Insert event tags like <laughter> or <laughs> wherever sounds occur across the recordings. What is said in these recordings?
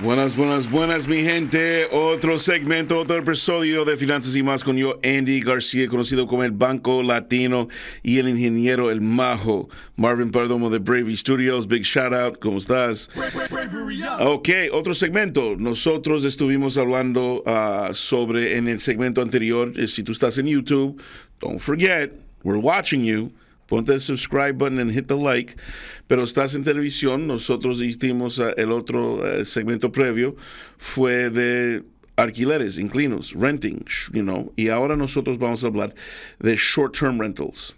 Buenas, buenas, buenas, mi gente. Otro segmento, otro episodio de Finanzas y más con yo, Andy García, conocido como el Banco Latino y el ingeniero El Majo, Marvin Pardomo de Bravery Studios. Big shout out, ¿cómo estás? Ok, otro segmento. Nosotros estuvimos hablando ah, sobre en el segmento anterior, eh, si tú estás en YouTube, don't forget, we're watching you. Ponte el subscribe button y hit the like. Pero estás en televisión. Nosotros hicimos el otro eh, segmento previo. Fue de alquileres, inclinos, renting, you know. Y ahora nosotros vamos a hablar de short-term rentals.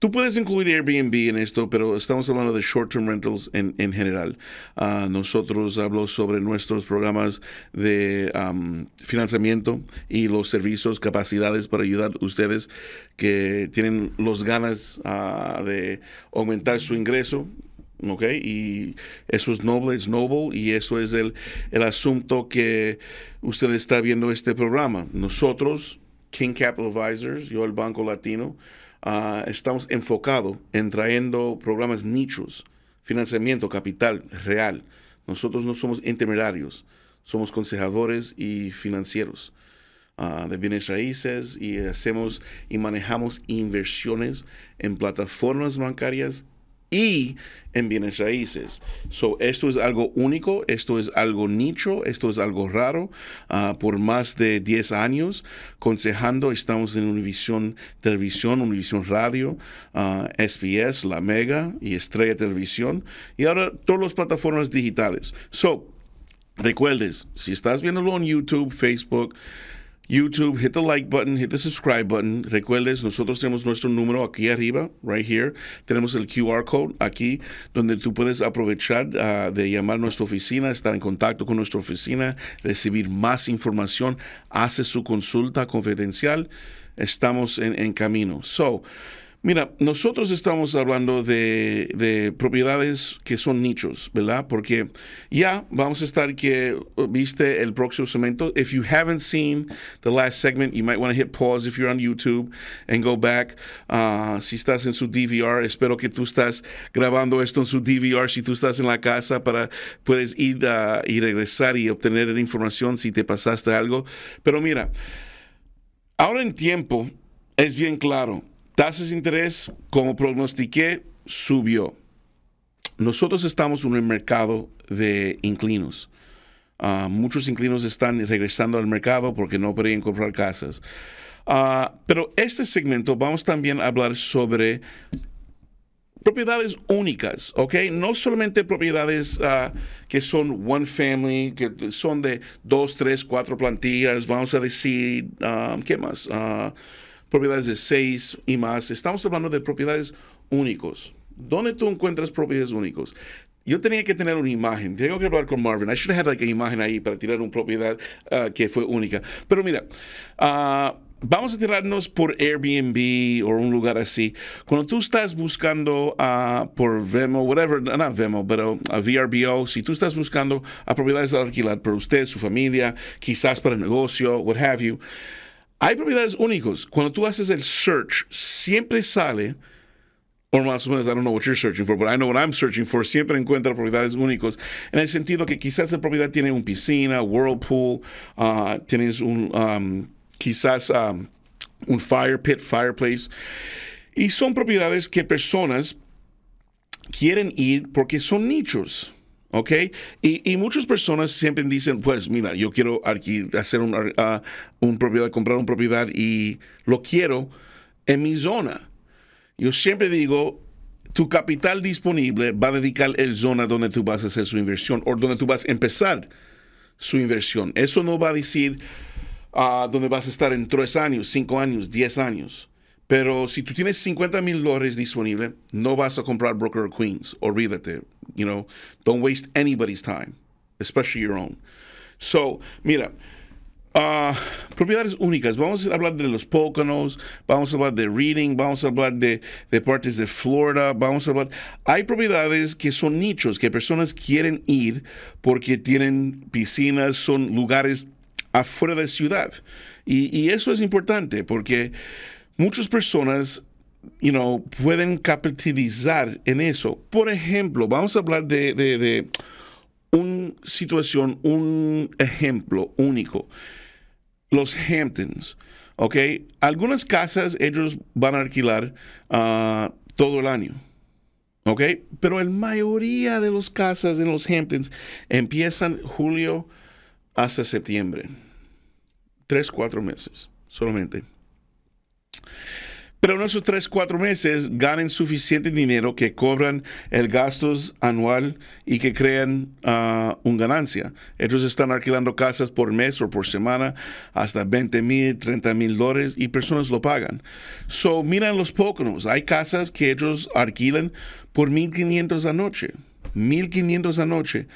Tú puedes incluir Airbnb en esto, pero estamos hablando de short-term rentals en, en general. Ah, nosotros hablamos sobre nuestros programas de financiamiento y los servicios, capacidades para ayudar a ustedes que tienen los ganas ah, de aumentar su ingreso. ¿ok? Y eso es noble, es noble, y eso es el, el asunto que usted está viendo este programa. Nosotros, King Capital Advisors, yo el Banco Latino, Ah, estamos enfocados en trayendo programas nichos, financiamiento, capital real. Nosotros no somos intermediarios, somos consejadores y financieros ah, de bienes raíces y hacemos y manejamos inversiones en plataformas bancarias y en bienes raíces. So, esto es algo único, esto es algo nicho, esto es algo raro. Ah, por más de 10 años, consejando, estamos en Univisión Televisión, Univisión Radio, SBS, ah, La Mega y Estrella Televisión, y ahora todas las plataformas digitales. So, recuerdes, si estás viéndolo en YouTube, Facebook, YouTube, hit the like button, hit the subscribe button. Recuerdes, nosotros tenemos nuestro número aquí arriba, right here. Tenemos el QR code aquí, donde tú puedes aprovechar ah, de llamar a nuestra oficina, estar en contacto con nuestra oficina, recibir más información, hace su consulta confidencial. Estamos en, en camino. So, Mira, nosotros estamos hablando de, propiedades que son nichos, ¿verdad? Porque ya vamos a estar que uh, viste el próximo segmento. If you haven't seen the last segment, you might want to hit pause if you're on YouTube and go back. Uh, si estás en su DVR, espero que tú estás grabando esto en su DVR. Si tú estás en la casa, para puedes ir y regresar y obtener la información si te pasaste algo. Pero mira, ahora en tiempo es bien claro Tasas de interés, como pronostiqué, subió. Nosotros estamos en un mercado de inclinos. Ah, muchos inclinos están regresando al mercado porque no pueden comprar casas. Ah, pero este segmento vamos también a hablar sobre propiedades únicas, ¿ok? No solamente propiedades ah, que son one family, que son de dos, tres, cuatro plantillas, vamos a decir, ¿qué más? propiedades de seis y más. Estamos hablando de propiedades únicos. ¿Dónde tú encuentras propiedades únicos? Yo tenía que tener una imagen. Tengo que hablar con Marvin. I should have had like, an imagen ahí para tirar una propiedad ah, que fue única. Pero mira, ah, vamos a tirarnos por Airbnb o un lugar así. Cuando tú estás buscando ah, por Vemo, whatever, no Vemo, pero VRBO, si tú estás buscando a propiedades de alquilar para usted, su familia, quizás para negocio, what have you hay propiedades únicos. Cuando tú haces el search, siempre sale, o más o menos, I don't know what you're searching for, but I know what I'm searching for, siempre encuentra propiedades únicas. En el sentido que quizás la propiedad tiene un piscina, whirlpool, ah, tienes un, um, quizás um, un fire pit, fireplace. Y son propiedades que personas quieren ir porque son nichos. Okay, Y, muchas personas siempre dicen, pues mira, yo quiero hacer ah, un propiedad, comprar una propiedad y lo quiero en mi zona. Yo siempre digo, tu capital disponible va a dedicar el zona donde tú vas a hacer su inversión o donde tú vas a empezar su inversión. Eso no va a decir a ah, donde vas a estar en tres años, cinco años, diez años. Pero si tú tienes 50 mil dólares disponible, no vas a comprar Broker Queens. Olvídate. You know, don't waste anybody's time, especially your own. So, mira, ah, propiedades únicas. Vamos a hablar de los Poconos, vamos a hablar de Reading, vamos a hablar de, partes de Florida, vamos a hablar. Hay propiedades que son nichos, que personas quieren ir porque tienen piscinas, son lugares afuera de ciudad. y eso es importante porque muchas personas you pueden capitalizar en eso. Por ejemplo, vamos a hablar de, una situación, un ejemplo único. Los Hamptons, ¿ok? Algunas casas ellos van a alquilar ah, todo el año, ¿ok? Pero la mayoría de las casas en los Hamptons empiezan julio hasta septiembre. Tres, cuatro meses solamente. Pero en esos 3, 4 meses ganen suficiente dinero que cobran el gasto anual y que crean ah, un una ganancia. Ellos están alquilando casas por mes o por semana hasta 20 mil, 30 mil dólares y personas lo pagan. So, miren los pocos. Hay casas que ellos alquilan por 1.500 a noche. 1.500 a noche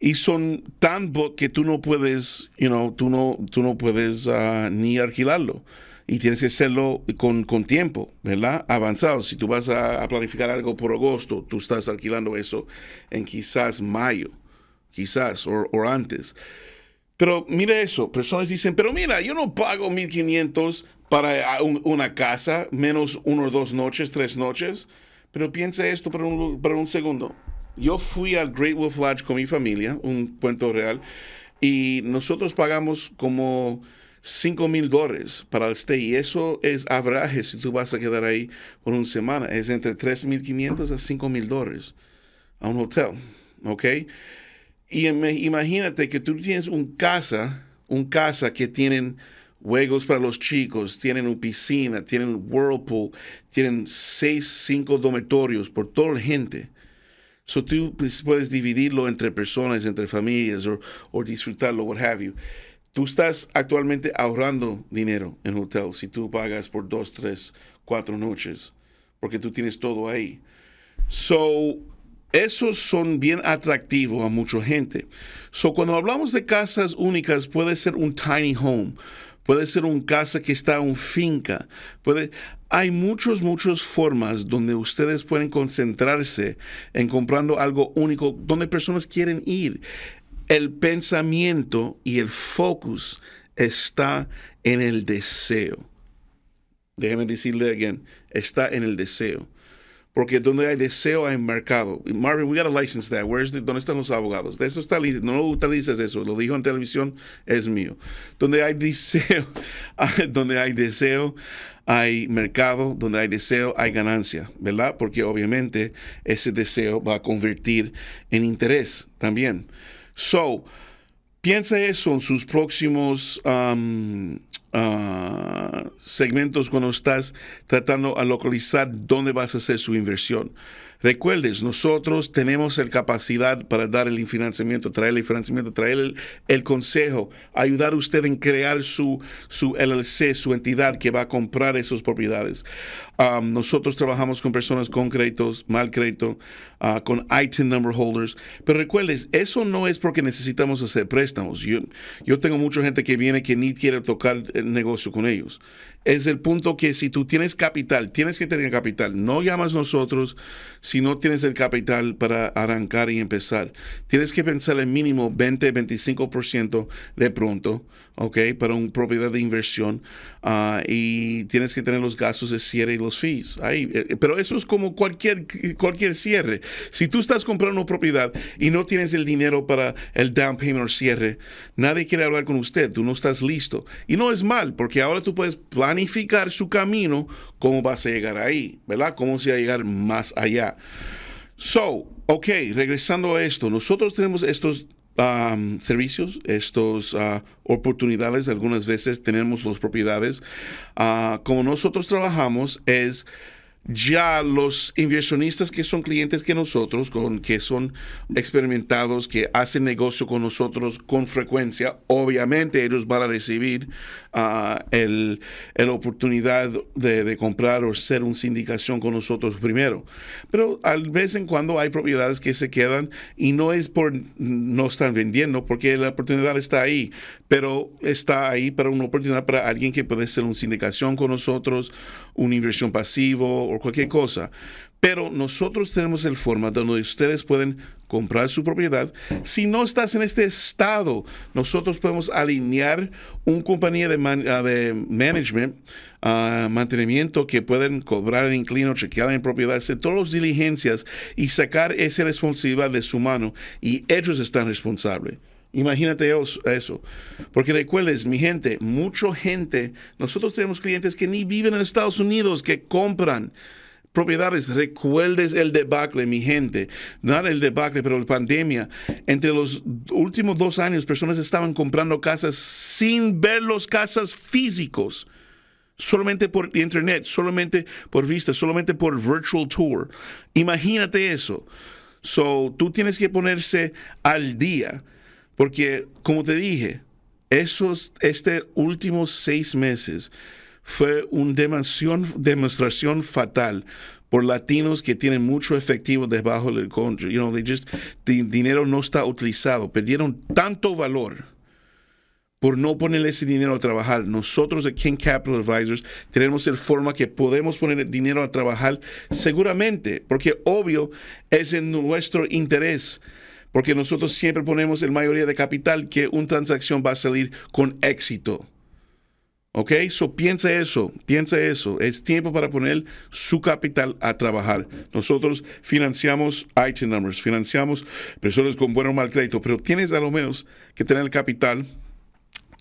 y son tan bot que tú no puedes, you know, tú no, tú no puedes ah, ni alquilarlo. Y tienes que hacerlo con, con, tiempo, ¿verdad? Avanzado. Si tú vas a, planificar algo por agosto, tú estás alquilando eso en quizás mayo, quizás, o antes. Pero mire eso, personas dicen, pero mira, yo no pago 1500 para ah, una casa, menos una o dos noches, tres noches. Pero piensa esto para un, por un segundo yo fui al Great Wolf Lodge con mi familia, un cuento real, y nosotros pagamos como $5,000 mil dólares para el stay. Y eso es abraje si tú vas a quedar ahí por una semana. Es entre 3.500 a $5,000 mil dólares a un hotel. ¿Ok? Y imagínate que tú tienes un casa, un casa que tienen juegos para los chicos, tienen una piscina, tienen un whirlpool, tienen 6, 5 dormitorios por toda la gente. So tú pues, puedes dividirlo entre personas, entre familias o disfrutarlo, what have you. Tú estás actualmente ahorrando dinero en hotel si tú pagas por dos, tres, cuatro noches, porque tú tienes todo ahí. So, esos son bien atractivos a mucha gente. So, cuando hablamos de casas únicas, puede ser un tiny home, puede ser un casa que está en finca. Puede, hay muchas, muchas formas donde ustedes pueden concentrarse en comprando algo único, donde personas quieren ir. El pensamiento y el focus está en el deseo. Déjeme decirle again, está en el deseo porque donde hay deseo hay mercado. Marvin, we got a license that. ¿Dónde están los abogados? De eso está, no utilices eso, lo dijo en televisión, es mío. Donde hay deseo, <laughs> ah, donde hay deseo, hay mercado, donde hay deseo, hay ganancia, ¿verdad? Porque obviamente ese deseo va a convertir en interés también. So, piensa eso en sus próximos um, segmentos cuando estás tratando a localizar dónde vas a hacer su inversión. Recuerdes, nosotros tenemos la capacidad para dar el financiamiento, traer el financiamiento, traer el, consejo, ayudar a usted en crear su, su LLC, su entidad que va a comprar esas propiedades. Um, nosotros trabajamos con personas con créditos, mal crédito, ah, con item number holders. Pero recuerdes, eso no es porque necesitamos hacer préstamos. Yo, yo tengo mucha gente que viene que ni quiere tocar el negocio con ellos. Es el punto que si tú tienes capital, tienes que tener capital. No llamas nosotros si no tienes el capital para arrancar y empezar. Tienes que pensar en mínimo 20, 25% de pronto, ¿ok? Para una propiedad de inversión ah, y tienes que tener los gastos de cierre y los fees. Ahí, eh, eh, pero eso es como cualquier, cualquier cierre. Si tú estás comprando una propiedad y no tienes el dinero para el down payment o cierre, nadie quiere hablar con usted, tú no estás listo. Y no es mal, porque ahora tú puedes planificar su camino ¿Cómo vas a llegar ahí? ¿Verdad? ¿Cómo se va a llegar más allá? So, ok, regresando a esto, nosotros tenemos estos um, servicios, estas uh, oportunidades. Algunas veces tenemos las propiedades. Uh, como nosotros trabajamos es ya los inversionistas que son clientes que nosotros, con, que son experimentados, que hacen negocio con nosotros con frecuencia, obviamente ellos van a recibir ah, la el, oportunidad de, comprar o ser un sindicación con nosotros primero. Pero a vez en cuando hay propiedades que se quedan y no es por no están vendiendo, porque la oportunidad está ahí, pero está ahí para una oportunidad para alguien que puede ser un sindicación con nosotros, una inversión pasiva cualquier cosa. Pero nosotros tenemos el formato donde ustedes pueden comprar su propiedad. Si no estás en este estado, nosotros podemos alinear una compañía de, ah, de management, ah, mantenimiento que pueden cobrar el inclino, chequear en propiedad, hacer todas las diligencias y sacar esa responsabilidad de su mano. Y ellos están responsables. Imagínate eso. Porque recuerdes, mi gente, mucha gente, nosotros tenemos clientes que ni viven en Estados Unidos, que compran propiedades. Recuerdes el debacle, mi gente. No el debacle, pero la pandemia. Entre los últimos dos años, personas estaban comprando casas sin ver los casas físicos. Solamente por internet, solamente por vista, solamente por virtual tour. Imagínate eso. So, tú tienes que ponerse al día. Porque, como te dije, esos, este últimos seis meses fue una demostración, demostración fatal por latinos que tienen mucho efectivo debajo del country. You know, dinero no está utilizado. Perdieron tanto valor por no ponerle ese dinero a trabajar. Nosotros de King Capital Advisors tenemos el forma que podemos poner el dinero a trabajar seguramente, porque obvio es en nuestro interés porque nosotros siempre ponemos el mayoría de capital que una transacción va a salir con éxito. ¿Ok? So piensa eso, piensa eso. Es tiempo para poner su capital a trabajar. Nosotros financiamos item numbers, financiamos personas con buen o mal crédito, pero tienes a lo menos que tener el capital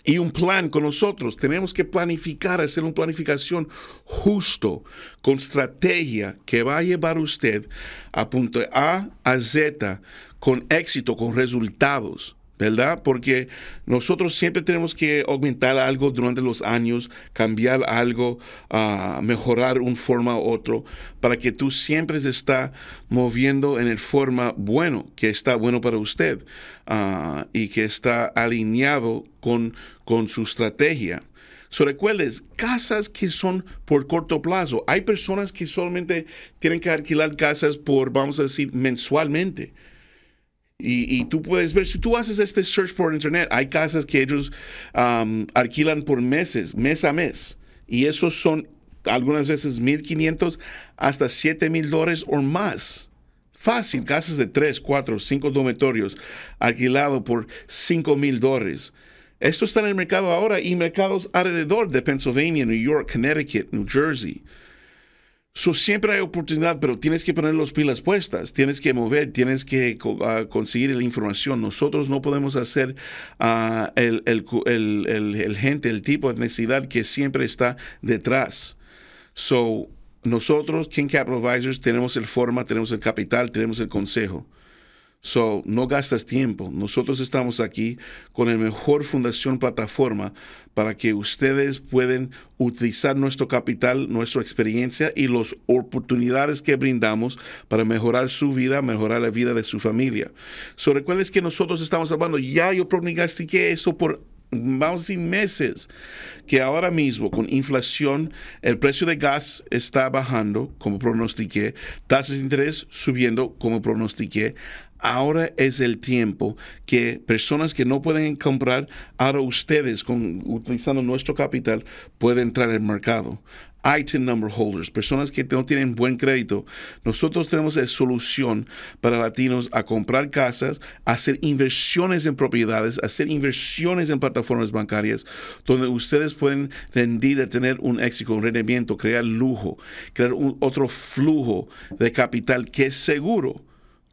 y un plan con nosotros. Tenemos que planificar, hacer una planificación justo, con estrategia que va a llevar usted a punto A a Z con éxito, con resultados. ¿verdad? Porque nosotros siempre tenemos que aumentar algo durante los años, cambiar algo, ah, mejorar un forma u otro, para que tú siempre se está moviendo en el forma bueno, que está bueno para usted ah, y que está alineado con, su estrategia. Sobre cuáles casas que son por corto plazo. Hay personas que solamente tienen que alquilar casas por, vamos a decir, mensualmente. Y, tú puedes ver, si tú haces este search por internet, hay casas que ellos alquilan por meses, mes a mes. Y esos son algunas veces 1.500 hasta 7.000 dólares o más. Fácil, casas de 3, 4, 5 dormitorios alquilado por 5.000 dólares. Esto está en el mercado ahora y mercados alrededor de Pennsylvania, New York, Connecticut, New Jersey. So, siempre hay oportunidad, pero tienes que poner las pilas puestas, tienes que mover, tienes que ah, conseguir la información. Nosotros no podemos hacer ah, el, el, el, gente, el tipo de necesidad que siempre está detrás. So, nosotros, King Capital Advisors, tenemos el forma, tenemos el capital, tenemos el consejo. So, no gastas tiempo. Nosotros estamos aquí con el mejor fundación plataforma para que ustedes puedan utilizar nuestro capital, nuestra experiencia y las oportunidades que brindamos para mejorar su vida, mejorar la vida de su familia. sobre cuál es que nosotros estamos hablando, ya yo pronostiqué eso por más de meses, que ahora mismo con inflación el precio de gas está bajando, como pronostiqué, tasas de interés subiendo, como pronostiqué. Ahora es el tiempo que personas que no pueden comprar, ahora ustedes, utilizando nuestro capital, pueden entrar al mercado. Item number holders, personas que no tienen buen crédito. Nosotros tenemos la solución para latinos a comprar casas, hacer inversiones en propiedades, hacer inversiones en plataformas bancarias, donde ustedes pueden rendir, tener un éxito, un rendimiento, crear lujo, crear otro flujo de capital que es seguro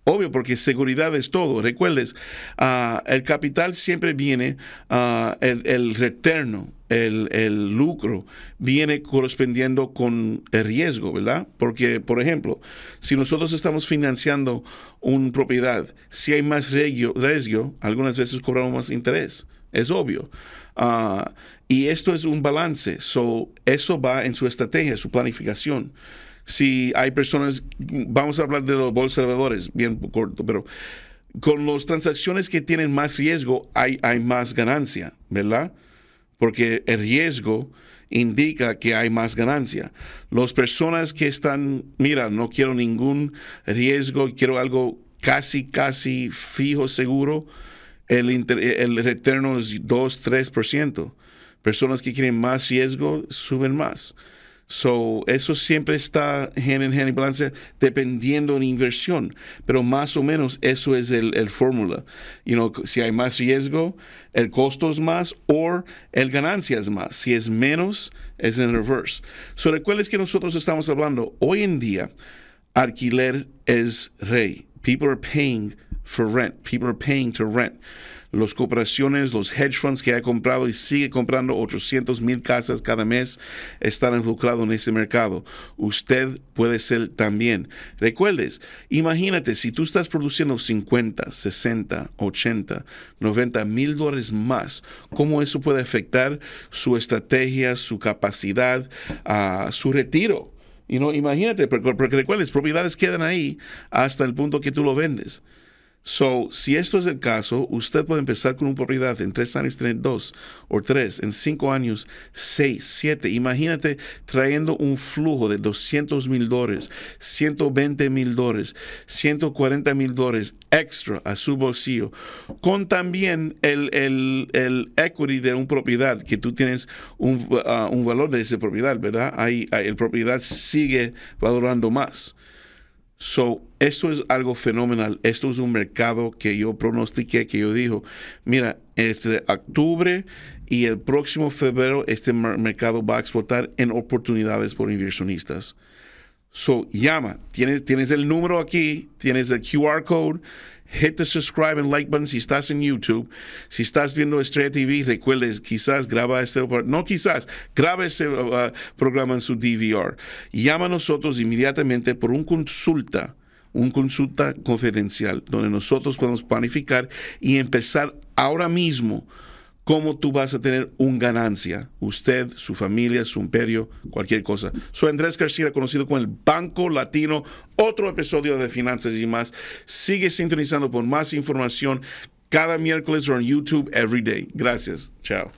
Obvio, porque seguridad es todo. Recuerdes, ah, el capital siempre viene, ah, el, retorno, el, lucro, viene correspondiendo con el riesgo, ¿verdad? Porque, por ejemplo, si nosotros estamos financiando una propiedad, si hay más riesgo, algunas veces cobramos más interés. Es obvio. Ah, y esto es un balance. eso va en su estrategia, su planificación si hay personas, vamos a hablar de los valores, bien corto, pero con las transacciones que tienen más riesgo hay, hay más ganancia, ¿verdad? Porque el riesgo indica que hay más ganancia. Las personas que están, mira, no quiero ningún riesgo, quiero algo casi, casi fijo, seguro, el, el retorno es 2, 3%. Personas que quieren más riesgo suben más. So, eso siempre está en la hand en balance dependiendo en inversión, pero más o menos eso es el, el fórmula. You know, si hay más riesgo, el costo es más o el ganancia es más. Si es menos, es en reverse. cuál es que nosotros estamos hablando hoy en día, alquiler es rey. People are paying for rent. People are paying to rent. Los corporaciones, los hedge funds que ha comprado y sigue comprando 800 mil casas cada mes están involucrados en ese mercado. Usted puede ser también. Recuerdes, imagínate si tú estás produciendo 50, 60, 80, 90 mil dólares más, cómo eso puede afectar su estrategia, su capacidad, su retiro. Y no, imagínate, porque, porque recuerdes, propiedades quedan ahí hasta el punto que tú lo vendes. So, si esto es el caso, usted puede empezar con una propiedad en tres años, tener dos o tres, en cinco años, seis, siete. Imagínate trayendo un flujo de 200 mil dólares, 120 mil dólares, 140 mil dólares extra a su bolsillo, con también el, el, el equity de una propiedad, que tú tienes un, ah, un valor de esa propiedad, ¿verdad? Ahí, ahí, el propiedad sigue valorando más. So, esto es algo fenomenal. Esto es un mercado que yo pronostiqué, que yo dijo, mira, entre octubre y el próximo febrero este mercado va a explotar en oportunidades por inversionistas. So, llama, tienes, tienes el número aquí, tienes el QR code hit the subscribe and like button si estás en YouTube. Si estás viendo Estrella TV, recuerdes, quizás graba este, no quizás, graba ese uh, uh, programa en su DVR. Llama a nosotros inmediatamente por un consulta, un consulta confidencial, donde nosotros podemos planificar y empezar ahora mismo ¿cómo tú vas a tener un ganancia? Usted, su familia, su imperio, cualquier cosa. Soy Andrés García, conocido como el Banco Latino. Otro episodio de Finanzas y más. Sigue sintonizando por más información cada miércoles o en YouTube every day. Gracias. Chao.